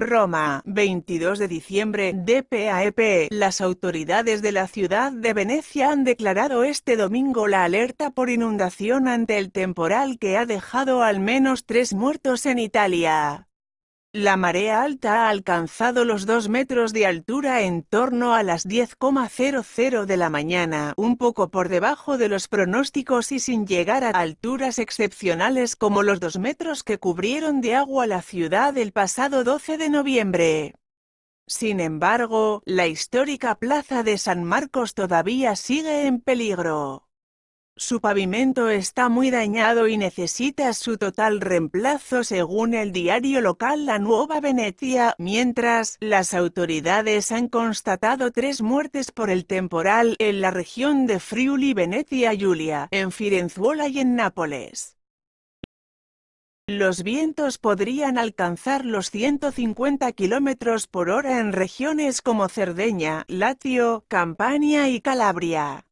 Roma, 22 de diciembre, DPAEP. E Las autoridades de la ciudad de Venecia han declarado este domingo la alerta por inundación ante el temporal que ha dejado al menos tres muertos en Italia. La marea alta ha alcanzado los 2 metros de altura en torno a las 10,00 de la mañana, un poco por debajo de los pronósticos y sin llegar a alturas excepcionales como los 2 metros que cubrieron de agua la ciudad el pasado 12 de noviembre. Sin embargo, la histórica plaza de San Marcos todavía sigue en peligro. Su pavimento está muy dañado y necesita su total reemplazo según el diario local La Nueva Venecia, mientras las autoridades han constatado tres muertes por el temporal en la región de Friuli, Venecia, Giulia, en Firenzuola y en Nápoles. Los vientos podrían alcanzar los 150 km por hora en regiones como Cerdeña, Latio, Campania y Calabria.